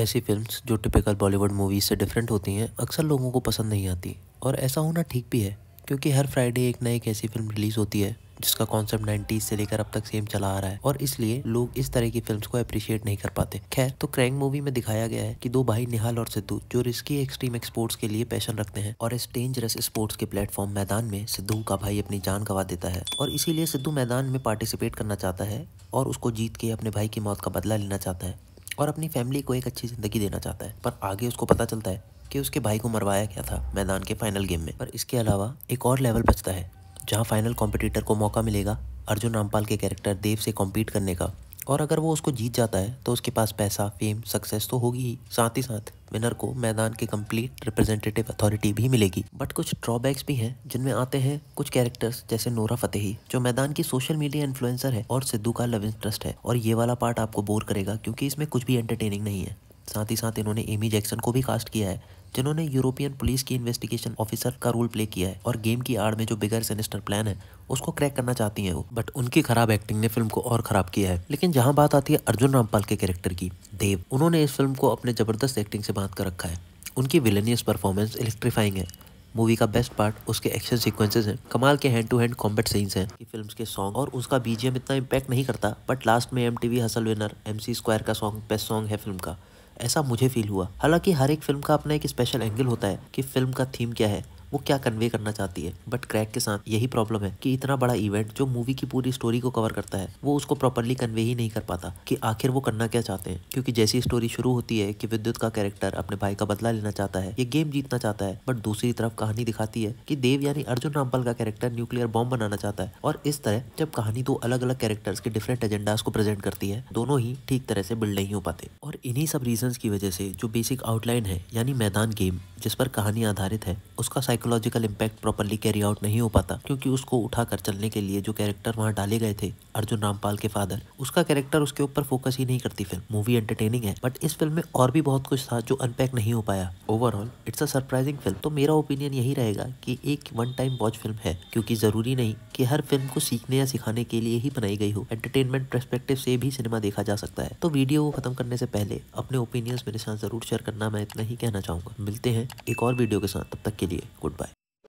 ऐसी फिल्म्स जो typical Bollywood movies से डिफरेंट होती हैं अक्सर लोगों को पसंद नहीं आती और ऐसा होना ठीक भी है क्योंकि हर फ्राइडे एक नई एक ऐसी फिल्म रिलीज़ होती है जिसका कॉन्सेप्ट नाइन्टीज से लेकर अब तक सेम चला आ रहा है और इसलिए लोग इस तरह की फिल्म्स को अप्रिशिएट नहीं कर पाते खैर तो क्रैंग मूवी में दिखाया गया है कि दो भाई निहाल और सिद्धू जो रिस्की एक्सट्रीम एक्सपोर्ट्स के लिए पैशन रखते हैं और इस डेंजरस स्पोर्ट्स के प्लेटफॉर्म मैदान में सिद्धू का भाई अपनी जान गंवा देता है और इसीलिए सिद्धू मैदान में पार्टिसिपेट करना चाहता है और उसको जीत के अपने भाई की मौत का बदला लेना चाहता है और अपनी फैमिली को एक अच्छी ज़िंदगी देना चाहता है पर आगे उसको पता चलता है कि उसके भाई को मरवाया गया था मैदान के फाइनल गेम में पर इसके अलावा एक और लेवल बचता है जहाँ फाइनल कॉम्पिटिटर को मौका मिलेगा अर्जुन रामपाल के कैरेक्टर देव से कॉम्पीट करने का और अगर वो उसको जीत जाता है तो उसके पास पैसा फेम सक्सेस तो होगी ही साथ ही साथ विनर को मैदान के कंप्लीट रिप्रेजेंटेटिव अथॉरिटी भी मिलेगी बट कुछ ड्रॉबैक्स भी हैं जिनमें आते हैं कुछ कैरेक्टर्स जैसे नोरा फतेही जो मैदान की सोशल मीडिया इन्फ्लुएंसर है और सिद्धू का लव इंटरेस्ट है और ये वाला पार्ट आपको बोर करेगा क्योंकि इसमें कुछ भी एंटरटेनिंग नहीं है साथ ही साथ इन्होंने एमी जैक्सन को भी कास्ट किया है जिन्होंने यूरोपियन पुलिस की इन्वेस्टिगेशन ऑफिसर का रोल प्ले किया है और गेम की आड़ में जो बिगर सेनेस्टर प्लान है उसको क्रैक करना चाहती हैं वो बट उनकी खराब एक्टिंग ने फिल्म को और खराब किया है लेकिन जहां बात आती है अर्जुन रामपाल के कैरेक्टर की देव उन्होंने इस फिल्म को अपने जबरदस्त एक्टिंग से बांध कर रखा है उनकी विलेनियस परफॉर्मेंस इलेक्ट्रीफाइंग है मूवी का बेस्ट पार्ट उसके एक्शन सीक्वेंसेस हैं कमाल के hand to hand combat scenes हैं फिल्म के सॉन्ग और उसका बीजीएम इतना इम्पैक्ट नहीं करता बट लास्ट में M T V hustle winner M C square का सॉन्ग बेस्ट सॉन्ग है फिल्म का ऐसा मुझे फील हुआ हालांकि हर एक फिल्म का अपना एक स्पेशल एंगल होता है कि फिल्म का थीम क्या है वो क्या कन्वे करना चाहती है बट क्रैक के साथ यही प्रॉब्लम है कि इतना बड़ा इवेंट जो मूवी की पूरी स्टोरी को कवर करता है वो उसको प्रॉपरली कन्वे ही नहीं कर पाता कि आखिर वो करना क्या चाहते हैं क्योंकि जैसी स्टोरी शुरू होती है कि विद्युत का कैरेक्टर अपने भाई का बदला लेना चाहता है ये गेम जीतना चाहता है बट दूसरी तरफ कहानी दिखाती है कि देव यानी अर्जुन रामपाल का कैरेक्टर न्यूक्लियर बॉम्ब बनाना चाहता है और इस तरह जब कहानी दो अलग अलग कैरेक्टर्स के डिफरेंट एजेंडाज को प्रेजेंट करती है दोनों ही ठीक तरह से बिल्ड नहीं हो पाते और इन्हीं सब रीजन की वजह से जो बेसिक आउटलाइन है यानी मैदान गेम जिस पर कहानी आधारित है उसका psychological impact properly carry out नहीं हो पाता क्योंकि उसको उठाकर चलने के लिए जो कैरेक्टर वहाँ डाले गए थे अर्जुन रामपाल के फादर उसका कैरेक्टर उसके ऊपर फोकस ही नहीं करती फिल्म मूवी एंटरटेनिंग है बट इस फिल्म में और भी बहुत कुछ था जो अनपैक नहीं हो पाया overall it's a surprising film तो मेरा ओपिनियन यही रहेगा कि एक वन टाइम वॉच फिल्म है क्योंकि जरूरी नहीं कि हर फिल्म को सीखने या सिखाने के लिए ही बनाई गई हो एंटरटेनमेंट परस्पेक्टिव से भी सिनेमा देखा जा सकता है तो वीडियो को खत्म करने से पहले अपने ओपिनियंस मेरे साथ जरूर शेयर करना मैं इतना ही कहना चाहूंगा मिलते हैं एक और वीडियो के साथ तब तक के लिए गुड बाय